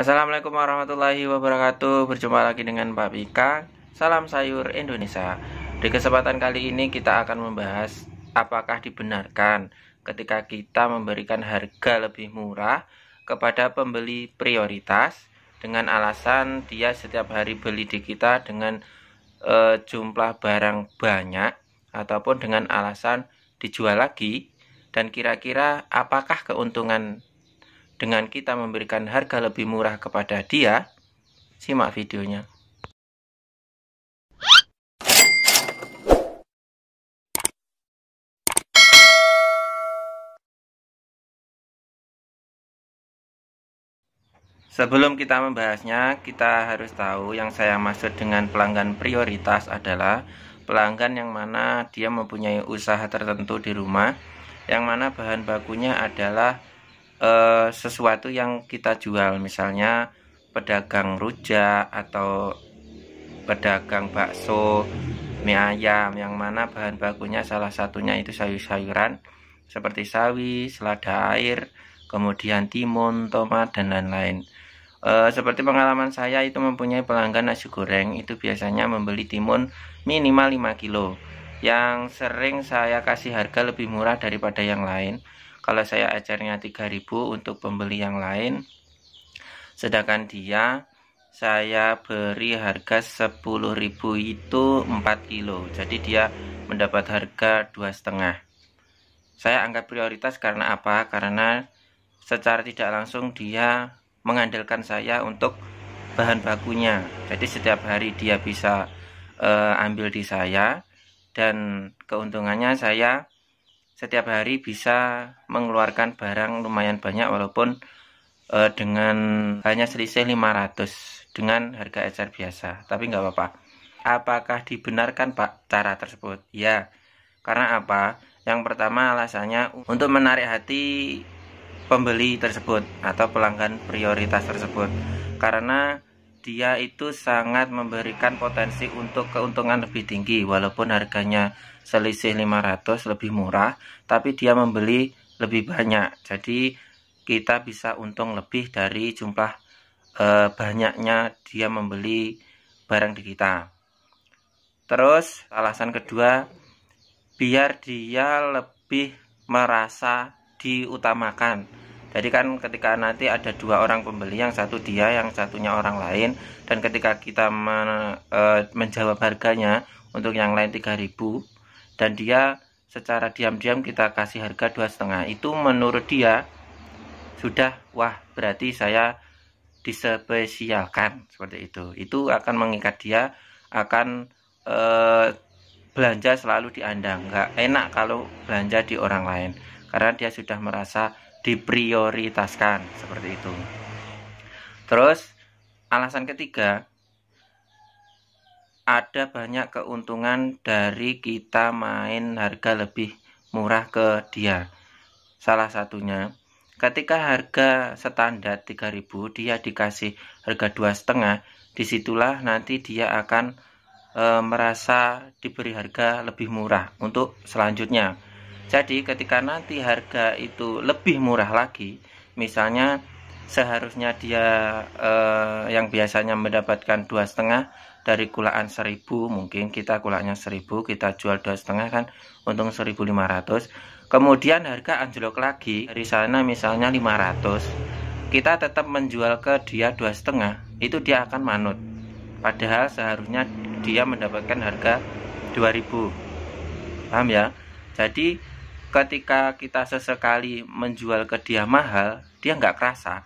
Assalamualaikum warahmatullahi wabarakatuh Berjumpa lagi dengan Pak Bika Salam sayur Indonesia Di kesempatan kali ini kita akan membahas Apakah dibenarkan ketika kita memberikan harga lebih murah Kepada pembeli prioritas Dengan alasan dia setiap hari beli di kita dengan e, jumlah barang banyak Ataupun dengan alasan dijual lagi Dan kira-kira apakah keuntungan dengan kita memberikan harga lebih murah kepada dia, simak videonya. Sebelum kita membahasnya, kita harus tahu yang saya maksud dengan pelanggan prioritas adalah pelanggan yang mana dia mempunyai usaha tertentu di rumah, yang mana bahan bakunya adalah eh, sesuatu yang kita jual misalnya pedagang rujak atau pedagang bakso mie ayam yang mana bahan bakunya salah satunya itu sayur-sayuran seperti sawi, selada air, kemudian timun, tomat dan lain-lain. E, seperti pengalaman saya itu mempunyai pelanggan nasi goreng itu biasanya membeli timun minimal 5 kilo yang sering saya kasih harga lebih murah daripada yang lain kalau saya ajarnya 3000 untuk pembeli yang lain sedangkan dia saya beri harga 10.000 itu 4 kilo jadi dia mendapat harga dua setengah saya anggap prioritas karena apa karena secara tidak langsung dia mengandalkan saya untuk bahan bakunya jadi setiap hari dia bisa uh, ambil di saya dan keuntungannya saya setiap hari bisa mengeluarkan barang lumayan banyak walaupun uh, dengan hanya selisih 500 dengan harga ecer biasa tapi nggak apa-apa apakah dibenarkan pak cara tersebut ya karena apa yang pertama alasannya untuk menarik hati pembeli tersebut atau pelanggan prioritas tersebut karena dia itu sangat memberikan potensi untuk keuntungan lebih tinggi walaupun harganya selisih 500 lebih murah tapi dia membeli lebih banyak jadi kita bisa untung lebih dari jumlah e, banyaknya dia membeli barang di kita terus alasan kedua biar dia lebih merasa diutamakan jadi kan ketika nanti ada dua orang pembeli, yang satu dia, yang satunya orang lain, dan ketika kita men, e, menjawab harganya untuk yang lain 3000 dan dia secara diam-diam kita kasih harga dua setengah itu menurut dia sudah wah berarti saya dispesialkan seperti itu itu akan mengikat dia akan e, belanja selalu di anda nggak enak kalau belanja di orang lain karena dia sudah merasa diprioritaskan seperti itu. Terus alasan ketiga ada banyak keuntungan dari kita main harga lebih murah ke dia. Salah satunya ketika harga standar 3000 dia dikasih harga dua setengah disitulah nanti dia akan e, merasa diberi harga lebih murah untuk selanjutnya jadi ketika nanti harga itu lebih murah lagi, misalnya seharusnya dia eh, yang biasanya mendapatkan dua setengah dari kulaan 1000 mungkin kita kulaannya 1000 kita jual dua setengah kan untung 1500 kemudian harga anjlok lagi dari sana misalnya 500 kita tetap menjual ke dia dua setengah itu dia akan manut padahal seharusnya dia mendapatkan harga 2000 paham ya jadi ketika kita sesekali menjual ke dia mahal dia nggak kerasa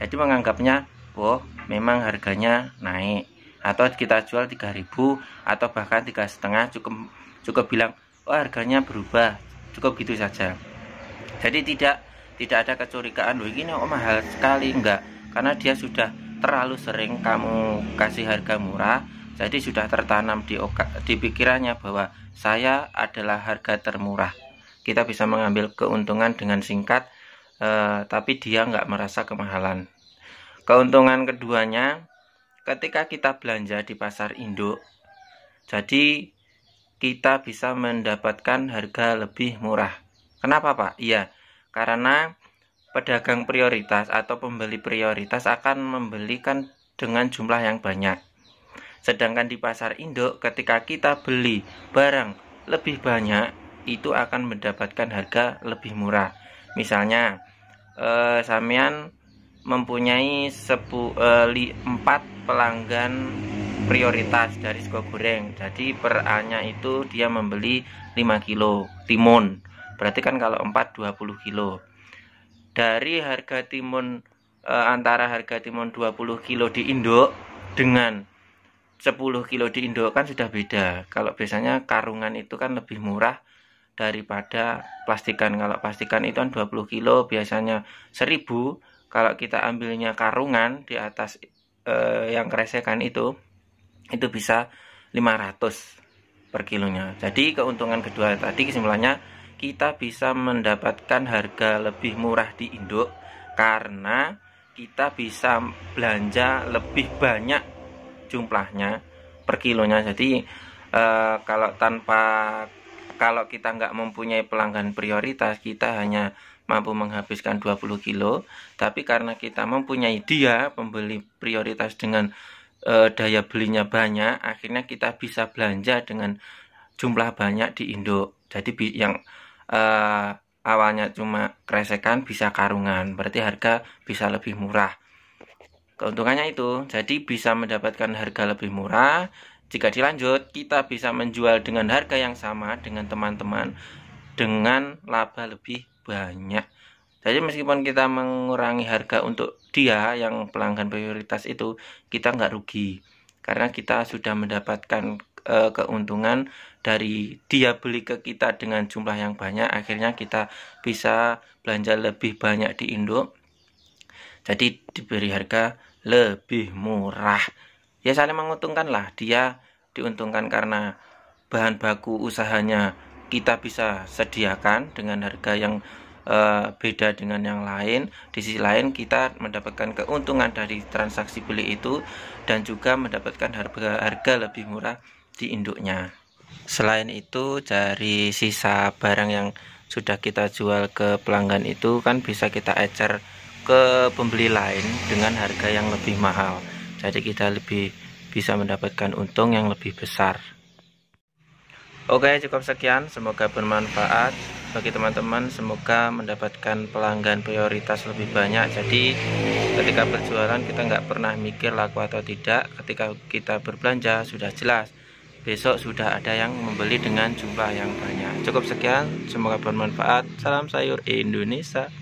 jadi menganggapnya oh memang harganya naik atau kita jual 3000 atau bahkan tiga setengah cukup cukup bilang oh harganya berubah cukup gitu saja jadi tidak tidak ada kecurigaan loh ini oh mahal sekali enggak karena dia sudah terlalu sering kamu kasih harga murah jadi sudah tertanam di, di pikirannya bahwa saya adalah harga termurah kita bisa mengambil keuntungan dengan singkat eh, tapi dia nggak merasa kemahalan keuntungan keduanya ketika kita belanja di pasar induk jadi kita bisa mendapatkan harga lebih murah kenapa pak? iya karena pedagang prioritas atau pembeli prioritas akan membelikan dengan jumlah yang banyak. Sedangkan di pasar induk, ketika kita beli barang lebih banyak, itu akan mendapatkan harga lebih murah misalnya eh, samian mempunyai sepu, eh, li, 4 pelanggan prioritas dari sego goreng jadi per A-nya itu dia membeli 5 kilo timun berarti kan kalau 4 20 kilo dari harga timun e, antara harga timun 20 kilo di induk dengan 10 kilo di induk kan sudah beda kalau biasanya karungan itu kan lebih murah daripada plastikan kalau plastikan itu kan 20 kilo biasanya 1000 kalau kita ambilnya karungan di atas eh, yang keresekan itu itu bisa 500 per kilonya jadi keuntungan kedua tadi kesimpulannya kita bisa mendapatkan harga lebih murah di induk karena kita bisa belanja lebih banyak jumlahnya per kilonya jadi eh, kalau tanpa kalau kita nggak mempunyai pelanggan prioritas kita hanya mampu menghabiskan 20 kilo tapi karena kita mempunyai dia pembeli prioritas dengan e, daya belinya banyak akhirnya kita bisa belanja dengan jumlah banyak di Indo jadi yang e, awalnya cuma kresekan bisa karungan berarti harga bisa lebih murah keuntungannya itu jadi bisa mendapatkan harga lebih murah jika dilanjut, kita bisa menjual dengan harga yang sama dengan teman-teman dengan laba lebih banyak. Jadi meskipun kita mengurangi harga untuk dia yang pelanggan prioritas itu, kita nggak rugi karena kita sudah mendapatkan e, keuntungan dari dia beli ke kita dengan jumlah yang banyak. Akhirnya kita bisa belanja lebih banyak di Indo. Jadi diberi harga lebih murah ya saling menguntungkan lah dia diuntungkan karena bahan baku usahanya kita bisa sediakan dengan harga yang e, beda dengan yang lain di sisi lain kita mendapatkan keuntungan dari transaksi beli itu dan juga mendapatkan harga harga lebih murah di induknya selain itu dari sisa barang yang sudah kita jual ke pelanggan itu kan bisa kita ecer ke pembeli lain dengan harga yang lebih mahal jadi kita lebih bisa mendapatkan untung yang lebih besar oke cukup sekian semoga bermanfaat bagi teman-teman semoga mendapatkan pelanggan prioritas lebih banyak jadi ketika berjualan kita nggak pernah mikir laku atau tidak ketika kita berbelanja sudah jelas besok sudah ada yang membeli dengan jumlah yang banyak cukup sekian semoga bermanfaat salam sayur Indonesia